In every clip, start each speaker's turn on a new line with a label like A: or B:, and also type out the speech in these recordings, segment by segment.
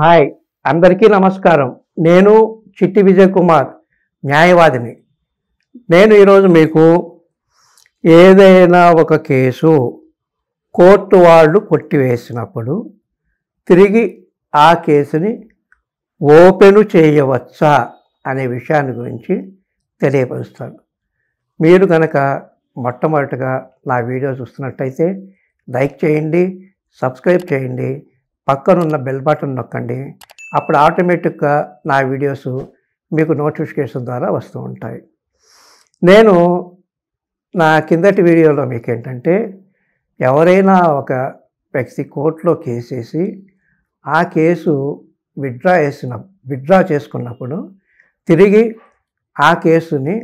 A: hi అందరికీ నమస్కారం నేను చిట్టి విజయ్ కుమార్ న్యాయవాదిని నేను ఈరోజు మీకు ఏదైనా ఒక కేసు కోర్టు వాళ్ళు కొట్టివేసినప్పుడు తిరిగి ఆ కేసుని ఓపెన్ చేయవచ్చా అనే విషయాన్ని గురించి తెలియపరుస్తాను మీరు కనుక మొట్టమొదటగా నా వీడియో చూస్తున్నట్టయితే లైక్ చేయండి సబ్స్క్రైబ్ చేయండి పక్కనున్న బెల్ బటన్ నొక్కండి అప్పుడు ఆటోమేటిక్గా నా వీడియోస్ మీకు నోటిఫికేషన్ ద్వారా వస్తూ ఉంటాయి నేను నా కిందటి వీడియోలో మీకు ఏంటంటే ఎవరైనా ఒక వ్యక్తి కోర్టులో కేసేసి ఆ కేసు విత్డ్రా చేసిన విత్డ్రా చేసుకున్నప్పుడు తిరిగి ఆ కేసుని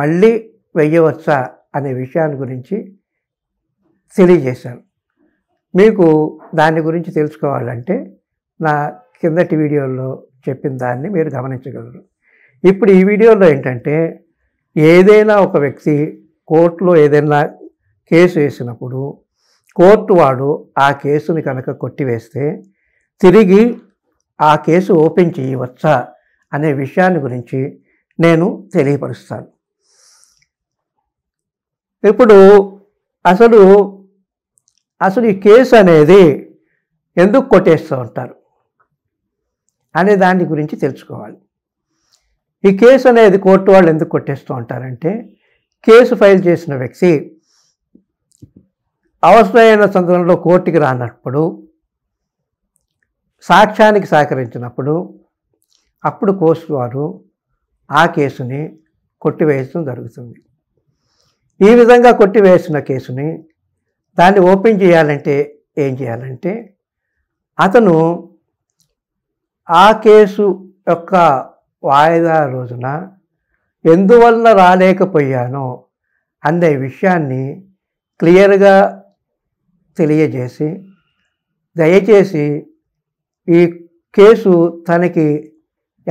A: మళ్ళీ వెయ్యవచ్చా అనే విషయాన్ని గురించి తెలియజేశాను మీకు దాని గురించి తెలుసుకోవాలంటే నా కిందటి వీడియోలో చెప్పిన దాన్ని మీరు గమనించగలరు ఇప్పుడు ఈ వీడియోలో ఏంటంటే ఏదైనా ఒక వ్యక్తి కోర్టులో ఏదైనా కేసు వేసినప్పుడు కోర్టు వాడు ఆ కేసుని కనుక కొట్టివేస్తే తిరిగి ఆ కేసు ఓపెన్ చేయవచ్చా అనే విషయాన్ని గురించి నేను తెలియపరుస్తాను ఇప్పుడు అసలు అసలు ఈ కేసు అనేది ఎందుకు కొట్టేస్తూ ఉంటారు అనే దాని గురించి తెలుసుకోవాలి ఈ కేసు అనేది కోర్టు వాళ్ళు ఎందుకు కొట్టేస్తూ ఉంటారంటే కేసు ఫైల్ చేసిన వ్యక్తి అవసరమైన సందర్భంలో కోర్టుకి రానప్పుడు సాక్ష్యానికి సహకరించినప్పుడు అప్పుడు కోర్టు వారు ఆ కేసుని కొట్టివేయడం జరుగుతుంది ఈ విధంగా కొట్టివేసిన కేసుని దాన్ని ఓపెన్ చేయాలంటే ఏం చేయాలంటే అతను ఆ కేసు యొక్క వాయిదా రోజున ఎందువలన రాలేకపోయానో అనే విషయాన్ని క్లియర్గా తెలియజేసి దయచేసి ఈ కేసు తనకి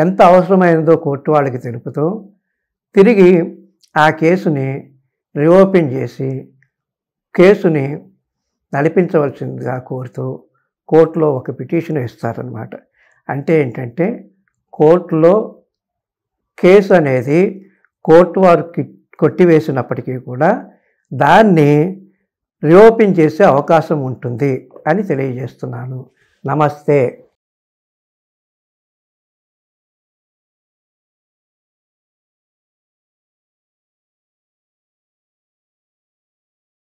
A: ఎంత అవసరమైనదో కోర్టు వాళ్ళకి తెలుపుతూ తిరిగి ఆ కేసుని రీఓపెన్ చేసి కేసుని నడిపించవలసిందిగా కోరుతూ కోర్టులో ఒక పిటిషన్ ఇస్తారనమాట అంటే ఏంటంటే కోర్టులో కేసు అనేది కోర్టు వారు కొట్టివేసినప్పటికీ కూడా దాన్ని రిఓపెన్ చేసే అవకాశం ఉంటుంది అని తెలియజేస్తున్నాను నమస్తే